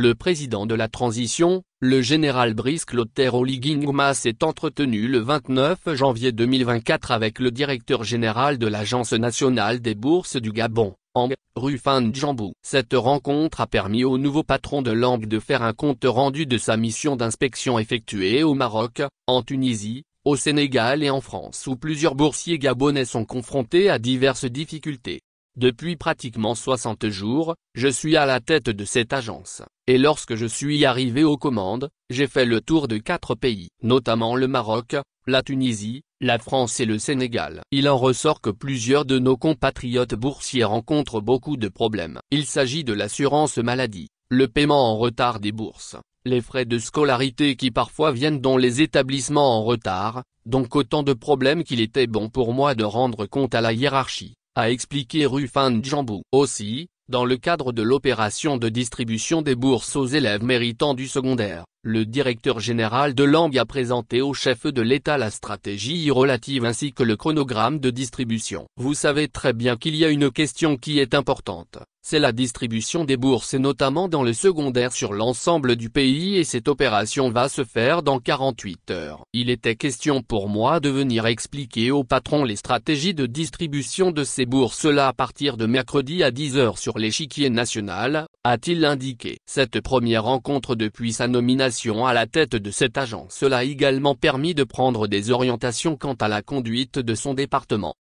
Le président de la transition, le général Brice Clotaire Oligingma s'est entretenu le 29 janvier 2024 avec le directeur général de l'Agence nationale des bourses du Gabon, Ang, Rufin Djambou. Cette rencontre a permis au nouveau patron de Lang de faire un compte rendu de sa mission d'inspection effectuée au Maroc, en Tunisie, au Sénégal et en France où plusieurs boursiers gabonais sont confrontés à diverses difficultés. Depuis pratiquement 60 jours, je suis à la tête de cette agence. Et lorsque je suis arrivé aux commandes, j'ai fait le tour de quatre pays, notamment le Maroc, la Tunisie, la France et le Sénégal. Il en ressort que plusieurs de nos compatriotes boursiers rencontrent beaucoup de problèmes. Il s'agit de l'assurance maladie, le paiement en retard des bourses, les frais de scolarité qui parfois viennent dans les établissements en retard, donc autant de problèmes qu'il était bon pour moi de rendre compte à la hiérarchie a expliqué Rufan Djambou. Aussi, dans le cadre de l'opération de distribution des bourses aux élèves méritants du secondaire, le directeur général de Langue a présenté au chef de l'État la stratégie relative ainsi que le chronogramme de distribution. Vous savez très bien qu'il y a une question qui est importante, c'est la distribution des bourses et notamment dans le secondaire sur l'ensemble du pays et cette opération va se faire dans 48 heures. Il était question pour moi de venir expliquer au patron les stratégies de distribution de ces bourses-là à partir de mercredi à 10 heures sur l'échiquier national, a-t-il indiqué. Cette première rencontre depuis sa nomination à la tête de cette agence a également permis de prendre des orientations quant à la conduite de son département.